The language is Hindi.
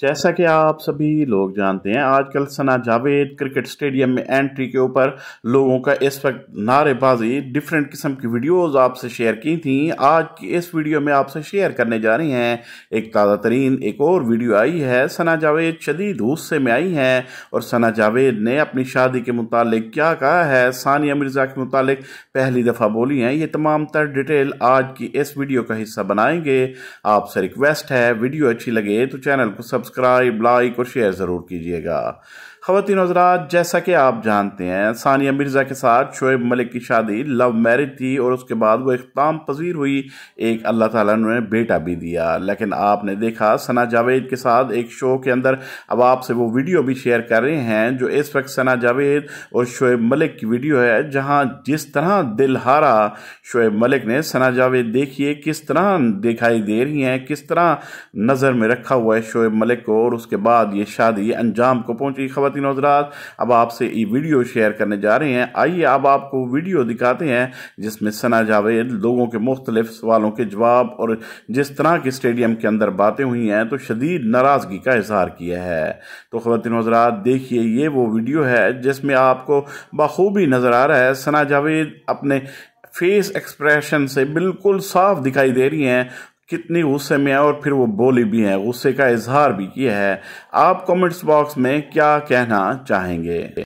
जैसा कि आप सभी लोग जानते हैं आजकल सना जावेद क्रिकेट स्टेडियम में एंट्री के ऊपर लोगों का इस वक्त नारेबाजी डिफरेंट किस्म की वीडियोस आपसे शेयर की थी आज की इस वीडियो में आपसे शेयर करने जा रही हैं एक ताज़ा तरीन एक और वीडियो आई है सना जावेद शदीद गुस्से में आई हैं और सना जावेद ने अपनी शादी के मुतालिक क्या कहा है सानिया मिर्ज़ा के मुतालिक पहली दफ़ा बोली हैं ये तमाम तर डिटेल आज की इस वीडियो का हिस्सा बनाएंगे आपसे रिक्वेस्ट है वीडियो अच्छी लगे तो चैनल को सब सब्सक्राइब लाइक और शेयर ज़रूर कीजिएगा ख़वान हजरात जैसा कि आप जानते हैं सानिया मिर्ज़ा के साथ शोएब मलिक की शादी लव मैरिज थी और उसके बाद वो इख्ताम पजीर हुई एक अल्लाह ताला ने बेटा भी दिया लेकिन आपने देखा सना जावेद के साथ एक शो के अंदर अब आपसे वो वीडियो भी शेयर कर रहे हैं जो इस वक्त सना जावेद और शोएब मलिक की वीडियो है जहाँ जिस तरह दिल हारा शोएब मलिक ने सना जावेद देखिए किस तरह दिखाई दे रही हैं किस तरह नज़र में रखा हुआ है शोएब मलिक तहक को और उसके बाद ये शादी ये अंजाम को पहुंची खवतिन हजरात अब आपसे ये वीडियो शेयर करने जा रहे हैं आइए अब आपको वीडियो दिखाते हैं जिसमें सना जावेद लोगों के मुख्तलिफ सवालों के जवाब और जिस तरह के स्टेडियम के अंदर बातें हुई हैं तो शदीद नाराज़गी का इजहार किया है तो खवतिन हजरात देखिए ये वो वीडियो है जिसमें आपको बखूबी नज़र आ रहा है सना जावेद अपने फेस एक्सप्रेशन से बिल्कुल साफ दिखाई दे रही हैं कितनी गुस्से में है और फिर वो बोली भी है गुस्से का इजहार भी किया है आप कमेंट्स बॉक्स में क्या कहना चाहेंगे